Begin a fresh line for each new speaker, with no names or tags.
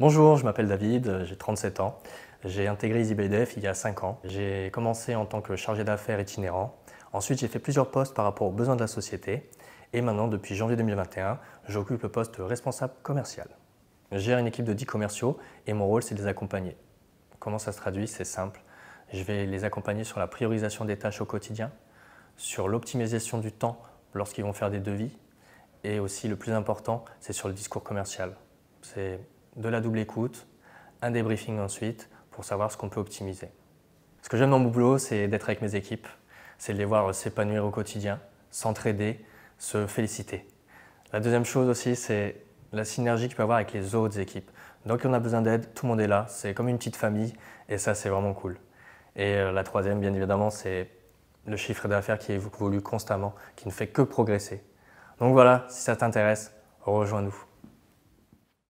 Bonjour, je m'appelle David, j'ai 37 ans. J'ai intégré EasyBDF il y a 5 ans. J'ai commencé en tant que chargé d'affaires itinérant. Ensuite, j'ai fait plusieurs postes par rapport aux besoins de la société. Et maintenant, depuis janvier 2021, j'occupe le poste de responsable commercial. Je gère une équipe de 10 commerciaux et mon rôle, c'est de les accompagner. Comment ça se traduit C'est simple. Je vais les accompagner sur la priorisation des tâches au quotidien, sur l'optimisation du temps lorsqu'ils vont faire des devis, et aussi le plus important, c'est sur le discours commercial. C'est de la double écoute, un débriefing ensuite pour savoir ce qu'on peut optimiser. Ce que j'aime dans mon boulot, c'est d'être avec mes équipes, c'est de les voir s'épanouir au quotidien, s'entraider, se féliciter. La deuxième chose aussi, c'est la synergie qu'il peut y avoir avec les autres équipes. Donc on a besoin d'aide, tout le monde est là, c'est comme une petite famille et ça c'est vraiment cool. Et euh, la troisième, bien évidemment, c'est le chiffre d'affaires qui évolue constamment, qui ne fait que progresser. Donc voilà, si ça t'intéresse, rejoins-nous.